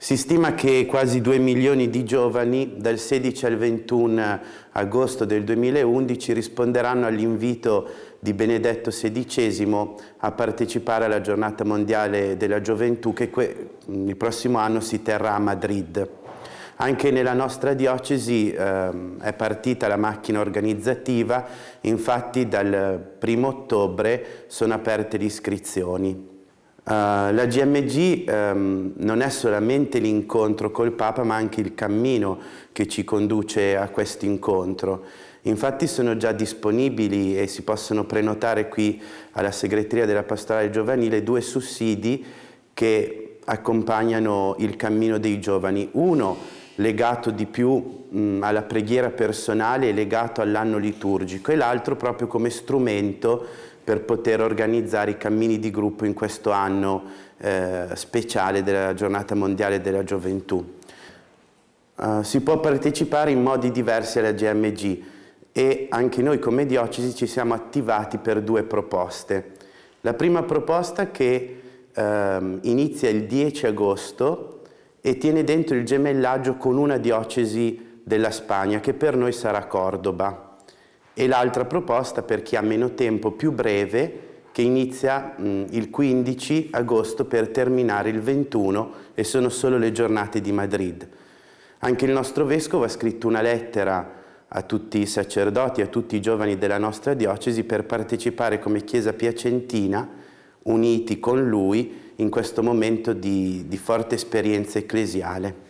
Si stima che quasi 2 milioni di giovani dal 16 al 21 agosto del 2011 risponderanno all'invito di Benedetto XVI a partecipare alla giornata mondiale della gioventù che il prossimo anno si terrà a Madrid. Anche nella nostra diocesi eh, è partita la macchina organizzativa, infatti dal 1 ottobre sono aperte le iscrizioni. Uh, la GMG um, ehm, non è solamente l'incontro col Papa, ma anche il cammino che ci conduce a questo incontro. Infatti sono già disponibili e si possono prenotare qui alla segreteria della pastorale giovanile due sussidi che accompagnano il cammino dei giovani. Uno legato di più mh, mm, alla preghiera personale e legato all'anno liturgico e l'altro proprio come strumento per poter organizzare i cammini di gruppo in questo anno eh, speciale della giornata mondiale della gioventù. Uh, si può partecipare in modi diversi alla GMG e anche noi come diocesi ci siamo attivati per due proposte. La prima proposta che ehm, inizia il 10 agosto e tiene dentro il gemellaggio con una diocesi della Spagna, che per noi sarà Cordoba. E l'altra proposta per chi ha meno tempo, più breve, che inizia mh, il 15 agosto per terminare il 21 e sono solo le giornate di Madrid. Anche il nostro vescovo ha scritto una lettera a tutti i sacerdoti, a tutti i giovani della nostra diocesi per partecipare come Chiesa Piacentina, uniti con lui, in questo momento di, di forte esperienza ecclesiale.